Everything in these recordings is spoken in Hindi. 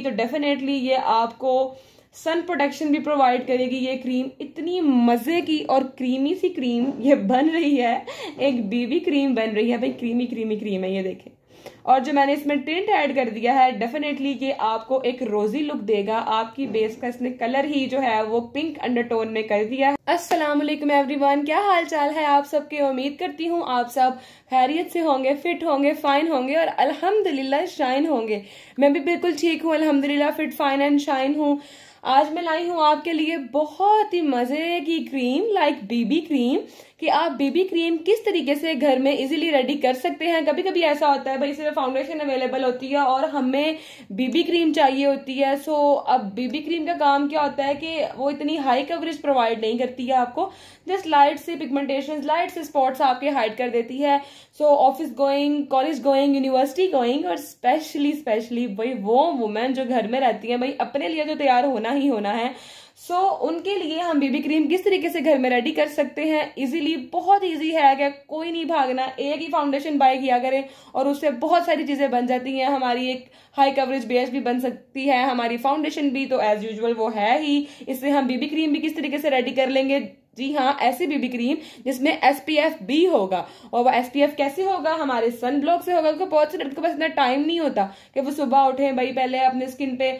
तो डेफिनेटली ये आपको सन प्रोटेक्शन भी प्रोवाइड करेगी ये क्रीम इतनी मज़े की और क्रीमी सी क्रीम ये बन रही है एक बीबी क्रीम बन रही है भाई क्रीमी क्रीमी क्रीम है ये देखें और जो मैंने इसमें टिंट ऐड कर दिया है डेफिनेटली ये आपको एक रोजी लुक देगा आपकी बेस का इसने कलर ही जो है वो पिंक अंडरटोन में कर दिया है अस्सलाम वालेकुम एवरीवन क्या हाल चाल है आप सबके उम्मीद करती हूँ आप सब खैरियत से होंगे फिट होंगे फाइन होंगे और अल्हम्दुलिल्लाह शाइन होंगे मैं भी बिल्कुल ठीक हूँ अल्हम्दुलिल्लाह फिट फाइन एंड शाइन हूँ आज मैं लाई हूँ आपके लिए बहुत ही मज़े की क्रीम लाइक बीबी क्रीम कि आप बीबी क्रीम किस तरीके से घर में इजीली रेडी कर सकते हैं कभी कभी ऐसा होता है भाई सिर्फ फाउंडेशन अवेलेबल होती है और हमें बीबी क्रीम चाहिए होती है सो अब बीबी क्रीम का काम क्या होता है कि वो इतनी हाई कवरेज प्रोवाइड नहीं करती है आपको जस्ट लाइट से पिगमेंटेशन लाइट से स्पॉट्स आपके हाइड कर देती है so office going college going university going और स्पेशली स्पेशली भाई वो वुमेन जो घर में रहती है भाई अपने लिए जो तो तैयार होना ही होना है सो so, उनके लिए हम बेबी क्रीम किस तरीके से घर में रेडी कर सकते हैं इजीली बहुत इजी है अगर कोई नहीं भागना एक ही फाउंडेशन बाय किया करें और उससे बहुत सारी चीज़ें बन जाती हैं हमारी एक हाई कवरेज बेस भी बन सकती है हमारी फाउंडेशन भी तो एज यूजल वो है ही इससे हम बेबी क्रीम भी किस तरीके से रेडी कर लेंगे जी हाँ ऐसी बीबी क्रीम जिसमें एस पी एफ बी होगा और वह एस पी एफ कैसे होगा हमारे सन ब्लॉक से होगा क्योंकि बहुत से के पास इतना टाइम नहीं होता कि वो सुबह उठें भाई पहले अपने स्किन पे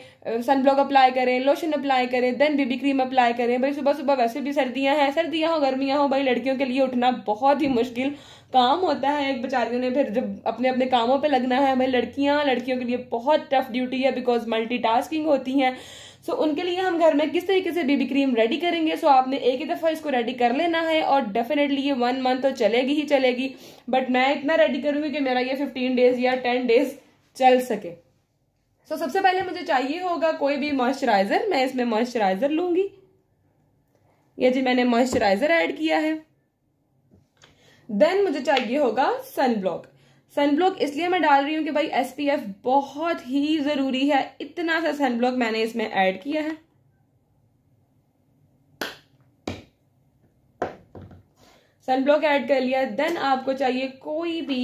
सन ब्लॉक अप्लाई करें लोशन अप्लाई करें देन बीबी क्रीम अप्लाई करें भाई सुबह सुबह वैसे भी सर्दियां हैं सर्दियां हो गर्मियाँ हो भाई लड़कियों के लिए उठना बहुत ही मुश्किल काम होता है एक बेचारियों ने फिर जब अपने अपने कामों पर लगना है भाई लड़कियां लड़कियों के लिए बहुत टफ ड्यूटी है बिकॉज मल्टी होती हैं सो उनके लिए हम घर में किस तरीके से बेबी क्रीम रेडी करेंगे सो आपने एक ही दफ़ा इसको रेडी कर लेना है और डेफिनेटली ये वन मंथ तो चलेगी ही चलेगी बट मैं इतना रेडी करूंगी कि मेरा ये फिफ्टीन डेज या टेन डेज चल सके सो so, सबसे पहले मुझे चाहिए होगा कोई भी मॉइस्चराइज़र मैं इसमें मॉइस्चराइज़र लूंगी ये जी मैंने मॉइस्चराइज़र ऐड किया है देन मुझे चाहिए होगा सन ब्लॉक सनब्लॉक इसलिए मैं डाल रही हूँ कि भाई एसपीएफ बहुत ही ज़रूरी है इतना सा सनब्लॉक मैंने इसमें ऐड किया है सनब्लॉक ऐड कर लिया देन आपको चाहिए कोई भी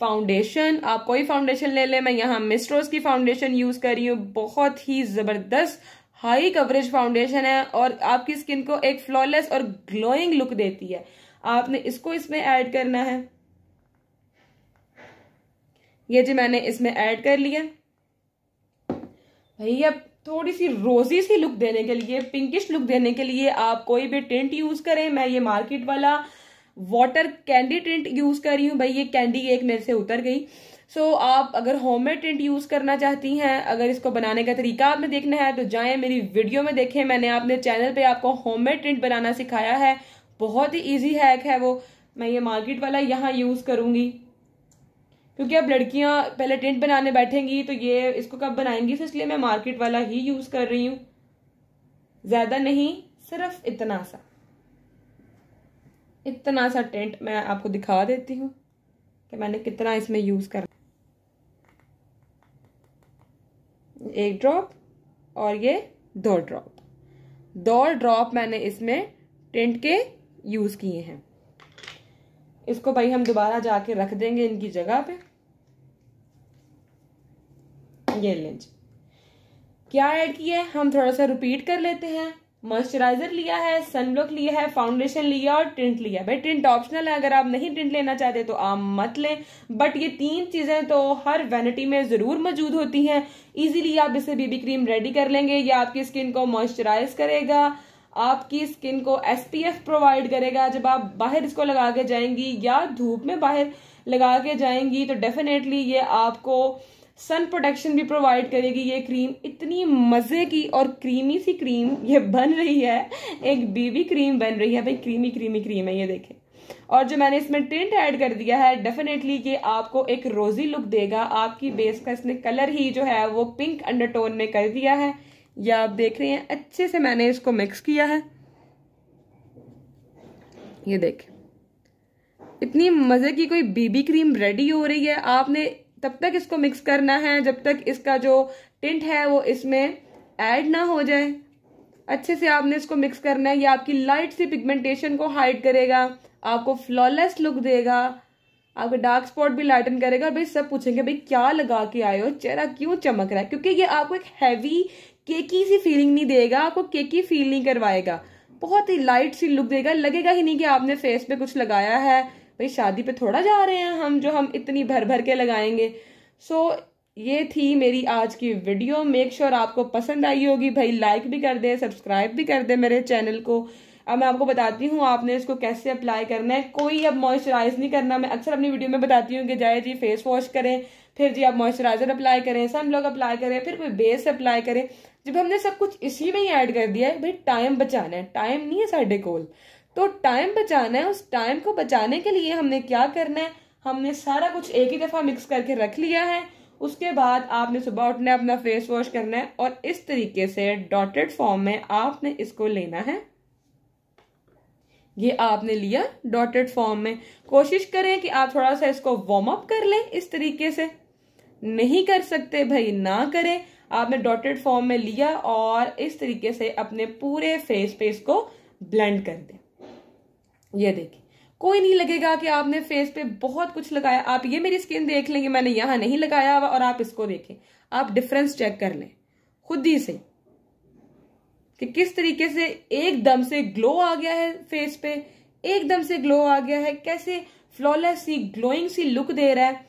फाउंडेशन आप कोई फाउंडेशन ले लें मैं यहाँ मिस्ट्रोस की फाउंडेशन यूज़ कर रही हूँ बहुत ही ज़बरदस्त हाई कवरेज फाउंडेशन है और आपकी स्किन को एक फ्लॉलेस और ग्लोइंग लुक देती है आपने इसको इसमें ऐड करना है ये जी मैंने इसमें ऐड कर लिया भाई अब थोड़ी सी रोजी सी लुक देने के लिए पिंकिश लुक देने के लिए आप कोई भी टेंट यूज करें मैं ये मार्केट वाला वाटर कैंडी टेंट यूज कर रही हूँ भाई ये कैंडी एक मेरे से उतर गई सो so, आप अगर होममेड टेंट यूज करना चाहती हैं अगर इसको बनाने का तरीका आपने देखना है तो जाएं मेरी वीडियो में देखें मैंने आपने चैनल पे आपको होममेड टेंट बनाना सिखाया है बहुत ही इजी हैक है वो मैं ये मार्केट वाला यहाँ यूज करूंगी क्योंकि अब लड़कियां पहले टेंट बनाने बैठेंगी तो ये इसको कब बनाएंगी तो इसलिए मैं मार्केट वाला ही यूज कर रही हूं ज्यादा नहीं सिर्फ इतना सा इतना सा टेंट मैं आपको दिखा देती हूँ कि मैंने कितना इसमें यूज कर एक ड्रॉप और ये दो ड्रॉप दो ड्रॉप मैंने इसमें टेंट के यूज किए हैं इसको भाई हम दोबारा जाके रख देंगे इनकी जगह पे ये लें जी क्या ऐड किया है हम थोड़ा सा रिपीट कर लेते हैं मॉइस्चराइजर लिया है सनब्लॉक लिया है फाउंडेशन लिया और टिंट लिया भाई टिंट ऑप्शनल है अगर आप नहीं टिंट लेना चाहते तो आप मत लें बट ये तीन चीज़ें तो हर वैनिटी में ज़रूर मौजूद होती हैं इजीली आप इसे बीबी क्रीम रेडी कर लेंगे या आपकी स्किन को मॉइस्चराइज करेगा आपकी स्किन को एसपीएफ प्रोवाइड करेगा जब आप बाहर इसको लगा के जाएंगी या धूप में बाहर लगा के जाएंगी तो डेफिनेटली ये आपको सन प्रोटेक्शन भी प्रोवाइड करेगी ये क्रीम इतनी मज़े की और क्रीमी सी क्रीम ये बन रही है एक बीबी क्रीम बन रही है भाई क्रीमी क्रीमी क्रीम है ये देखें और जो मैंने इसमें टिंट ऐड कर दिया है डेफिनेटली ये आपको एक रोजी लुक देगा आपकी बेस का इसने कलर ही जो है वो पिंक अंडरटोन में कर दिया है या आप देख रहे हैं अच्छे से मैंने इसको मिक्स किया है ये देख इतनी मज़े की कोई बीबी क्रीम रेडी हो रही है आपने तब तक इसको मिक्स करना है जब तक इसका जो टिंट है वो इसमें ऐड ना हो जाए अच्छे से आपने इसको मिक्स करना है ये आपकी लाइट सी पिगमेंटेशन को हाइड करेगा आपको फ्लॉलेस लुक देगा आपके डार्क स्पॉट भी लाइटन करेगा और भाई सब पूछेंगे भाई क्या लगा के आए हो चेहरा क्यों चमक रहा है क्योंकि ये आपको एक हैवी केकी सी फीलिंग नहीं देगा आपको केकी फील नहीं करवाएगा बहुत ही लाइट सी लुक देगा लगेगा ही नहीं कि आपने फेस पे कुछ लगाया है भाई शादी पे थोड़ा जा रहे हैं हम जो हम इतनी भर भर के लगाएंगे सो so, ये थी मेरी आज की वीडियो मेक श्योर sure आपको पसंद आई होगी भाई लाइक भी कर दे सब्सक्राइब भी कर दे मेरे चैनल को अब मैं आपको बताती हूँ आपने इसको कैसे अप्लाई करना है कोई अब मॉइस्चराइज नहीं करना मैं अक्सर अपनी वीडियो में बताती हूँ कि जाए जी फेस वॉश करें फिर जी आप मॉइस्चराइजर अप्लाई करें सनब्लॉक अप्लाई करें फिर कोई बेस अप्लाई करें जब हमने सब कुछ इसी में ही ऐड कर दिया है भाई टाइम बचाना है टाइम नहीं है साढ़े कोल तो टाइम बचाना है उस टाइम को बचाने के लिए हमने क्या करना है हमने सारा कुछ एक ही दफ़ा मिक्स करके रख लिया है उसके बाद आपने सुबह उठना है अपना फेस वॉश करना है और इस तरीके से डॉटेड फॉर्म में आपने इसको लेना है ये आपने लिया डॉटेड फॉर्म में कोशिश करें कि आप थोड़ा सा इसको वार्म अप कर लें इस तरीके से नहीं कर सकते भाई ना करें आपने डॉटेड फॉर्म में लिया और इस तरीके से अपने पूरे फेस पे इसको ब्लेंड कर दें ये देखिए कोई नहीं लगेगा कि आपने फेस पे बहुत कुछ लगाया आप ये मेरी स्किन देख लेंगे मैंने यहां नहीं लगाया हुआ और आप इसको देखें आप डिफरेंस चेक कर लें खुद ही से कि किस तरीके से एकदम से ग्लो आ गया है फेस पे एकदम से ग्लो आ गया है कैसे फ्लॉलेस सी ग्लोइंग सी लुक दे रहा है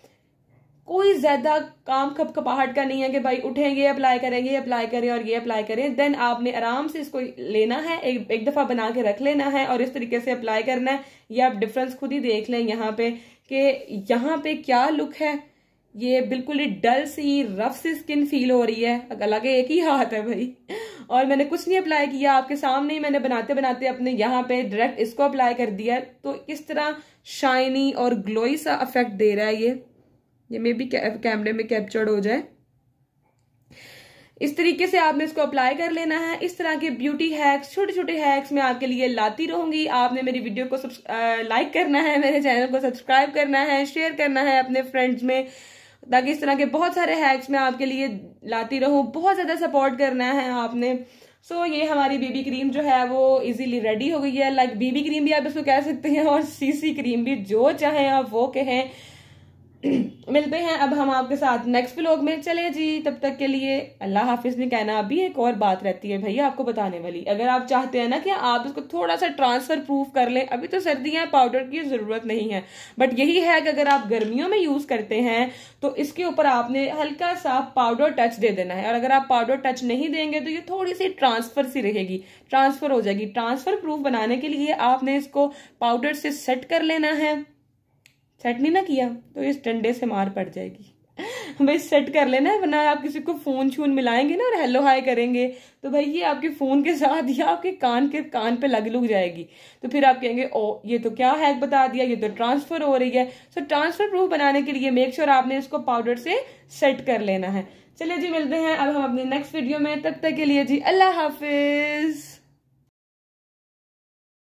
कोई ज्यादा काम खपखपाहट का नहीं है कि भाई उठेंगे अप्लाई करेंगे अप्लाई करें और ये अप्लाई करें देन आपने आराम से इसको लेना है एक एक दफा बना के रख लेना है और इस तरीके से अप्लाई करना है ये आप डिफरेंस खुद ही देख लें यहाँ पे कि यहाँ पे क्या लुक है ये बिल्कुल ही डल सी रफ सी स्किन फील हो रही है अलग एक ही हाथ है भाई और मैंने कुछ नहीं अप्लाई किया आपके सामने ही मैंने बनाते बनाते अपने यहाँ पे डायरेक्ट इसको अप्लाई कर दिया तो किस तरह शाइनी और ग्लोई सा इफेक्ट दे रहा है ये ये मे भी कैमरे में कैप्चर्ड हो जाए इस तरीके से आपने इसको अप्लाई कर लेना है इस तरह के ब्यूटी हैक्स छोटे छोटे हैक्स मैं आपके लिए लाती रहूंगी आपने मेरी वीडियो को लाइक करना है मेरे चैनल को सब्सक्राइब करना है शेयर करना है अपने फ्रेंड्स में ताकि इस तरह के बहुत सारे हैक्स मैं आपके लिए लाती रहूँ बहुत ज़्यादा सपोर्ट करना है आपने सो so, ये हमारी बीबी क्रीम जो है वो इजीली रेडी हो गई है लाइक like, बीबी क्रीम भी आप इसको कह सकते हैं और सीसी क्रीम भी जो चाहें आप वो कहें मिलते हैं अब हम आपके साथ नेक्स्ट व्लॉग में चले जी तब तक के लिए अल्लाह हाफिज ने कहना अभी एक और बात रहती है भैया आपको बताने वाली अगर आप चाहते हैं ना कि आप इसको थोड़ा सा ट्रांसफर प्रूफ कर लें अभी तो सर्दियां पाउडर की जरूरत नहीं है बट यही है कि अगर आप गर्मियों में यूज करते हैं तो इसके ऊपर आपने हल्का सा पाउडर टच दे देना है और अगर आप पाउडर टच नहीं देंगे तो ये थोड़ी सी ट्रांसफर सी रहेगी ट्रांसफर हो जाएगी ट्रांसफर प्रूफ बनाने के लिए आपने इसको पाउडर से सेट कर लेना है सेट नहीं ना किया तो इस डंडे से मार पड़ जाएगी भाई सेट कर लेना वरना आप किसी को फ़ोन छून मिलाएंगे ना और हेलो हाय करेंगे तो भाई ये आपके फ़ोन के साथ या आपके कान के कान पे लग लुग जाएगी तो फिर आप कहेंगे ओ ये तो क्या हैक बता दिया ये तो ट्रांसफ़र हो रही है सो ट्रांसफ़र प्रूफ बनाने के लिए मेक श्योर आपने इसको पाउडर से सेट कर लेना है चलिए जी मिलते हैं अब हम अपने नेक्स्ट वीडियो में तब तक, तक के लिए जी अल्लाह हाफिज़